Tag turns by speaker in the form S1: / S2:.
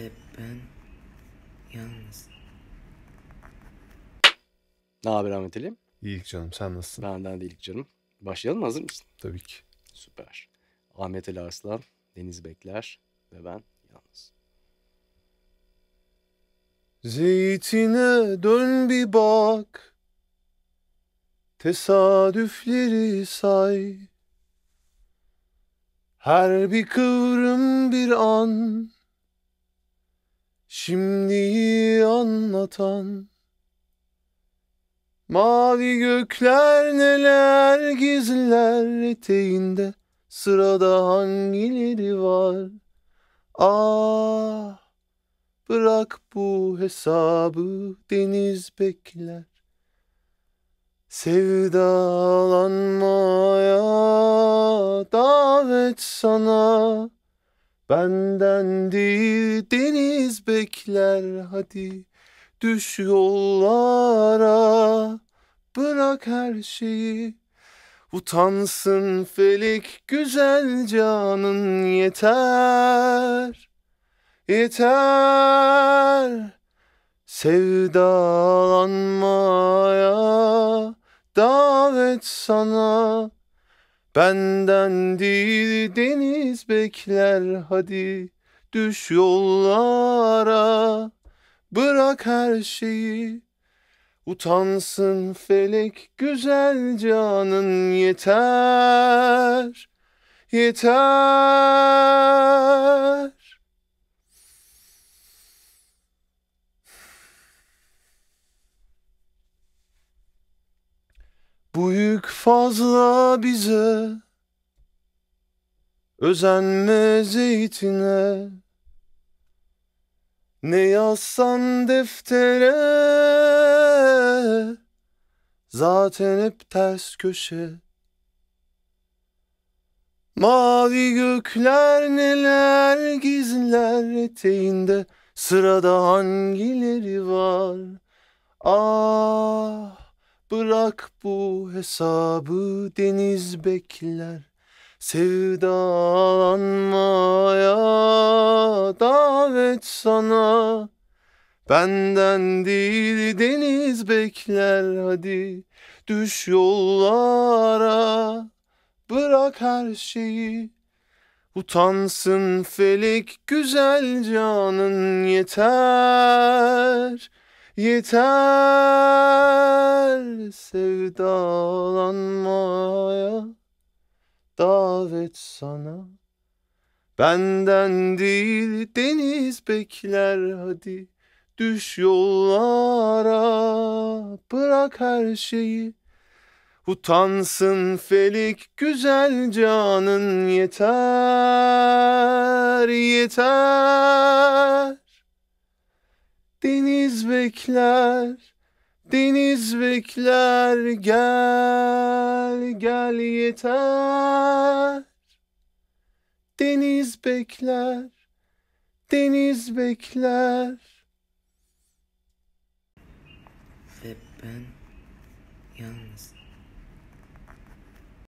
S1: Ve ben yalnız. Ne haber Ahmet Ali? İyilik canım sen nasılsın? Benden de iyilik canım. Başlayalım mı? hazır mısın? Tabii ki. Süper. Ahmet Ali Arslan, Deniz Bekler ve ben yalnız. Zeytine dön bir bak Tesadüfleri say Her bir kıvrım bir an Şimdiyi anlatan Mavi gökler neler gizler eteğinde Sırada hangileri var? Ah bırak bu hesabı deniz bekler Sevdalanmaya davet sana Benden değil deniz bekler hadi düş yollara bırak her şeyi Utansın felik güzel canın yeter Yeter Sevdalanmaya davet sana Benden değil deniz bekler hadi düş yollara bırak her şeyi Utansın felek güzel canın yeter yeter Bu yük fazla bize Özenme zeytine Ne yazsan deftere Zaten hep ters köşe Mavi gökler neler gizler eteğinde Sırada hangileri var Ah Bırak bu hesabı deniz bekler Sevdalanmaya davet sana Benden değil deniz bekler hadi Düş yollara bırak her şeyi Utansın felek güzel canın yeter Yeter sevdalanmaya davet sana Benden değil deniz bekler hadi Düş yollara bırak her şeyi Utansın felik güzel canın yeter yeter Deniz bekler, deniz bekler, gel, gel yeter. Deniz bekler, deniz bekler. Ve ben yalnız.